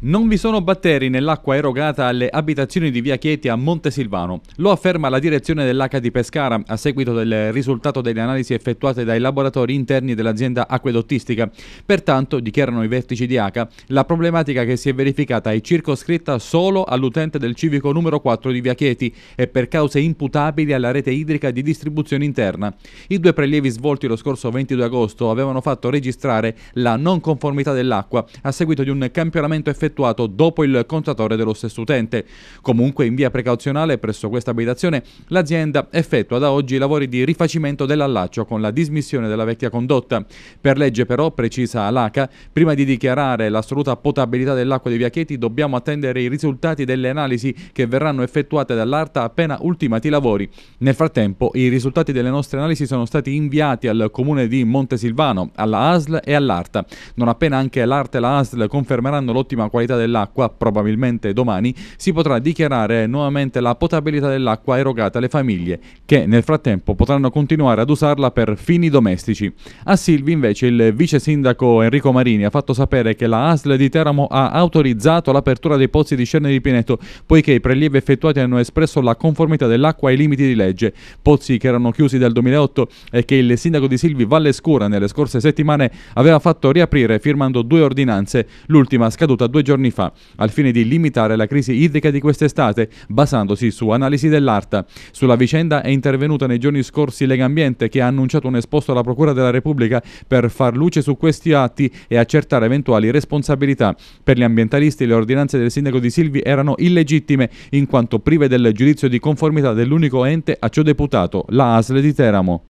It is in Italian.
Non vi sono batteri nell'acqua erogata alle abitazioni di Via Chieti a Montesilvano. Lo afferma la direzione dell'H di Pescara a seguito del risultato delle analisi effettuate dai laboratori interni dell'azienda acquedottistica. Pertanto, dichiarano i vertici di H, la problematica che si è verificata è circoscritta solo all'utente del civico numero 4 di Via Chieti e per cause imputabili alla rete idrica di distribuzione interna. I due prelievi svolti lo scorso 22 agosto avevano fatto registrare la non conformità dell'acqua a seguito di un campionamento effettuato effettuato dopo il contatore dello stesso utente. Comunque in via precauzionale presso questa abitazione l'azienda effettua da oggi i lavori di rifacimento dell'allaccio con la dismissione della vecchia condotta. Per legge però, precisa l'ACA, prima di dichiarare l'assoluta potabilità dell'acqua dei Viacheti dobbiamo attendere i risultati delle analisi che verranno effettuate dall'ARTA appena ultimati i lavori. Nel frattempo i risultati delle nostre analisi sono stati inviati al comune di Montesilvano, alla ASL e all'ARTA. Non appena anche l'ARTA e la ASL confermeranno l'ottima qualità qualità dell'acqua, probabilmente domani, si potrà dichiarare nuovamente la potabilità dell'acqua erogata alle famiglie, che nel frattempo potranno continuare ad usarla per fini domestici. A Silvi invece il vice sindaco Enrico Marini ha fatto sapere che la ASL di Teramo ha autorizzato l'apertura dei pozzi di Scerne di Pineto, poiché i prelievi effettuati hanno espresso la conformità dell'acqua ai limiti di legge, pozzi che erano chiusi dal 2008 e che il sindaco di Silvi Vallescura nelle scorse settimane aveva fatto riaprire firmando due ordinanze, l'ultima scaduta due giorni giorni fa, al fine di limitare la crisi idrica di quest'estate, basandosi su analisi dell'ARTA. Sulla vicenda è intervenuta nei giorni scorsi Lega Ambiente, che ha annunciato un esposto alla Procura della Repubblica per far luce su questi atti e accertare eventuali responsabilità. Per gli ambientalisti le ordinanze del sindaco di Silvi erano illegittime, in quanto prive del giudizio di conformità dell'unico ente a ciò deputato, la ASL di Teramo.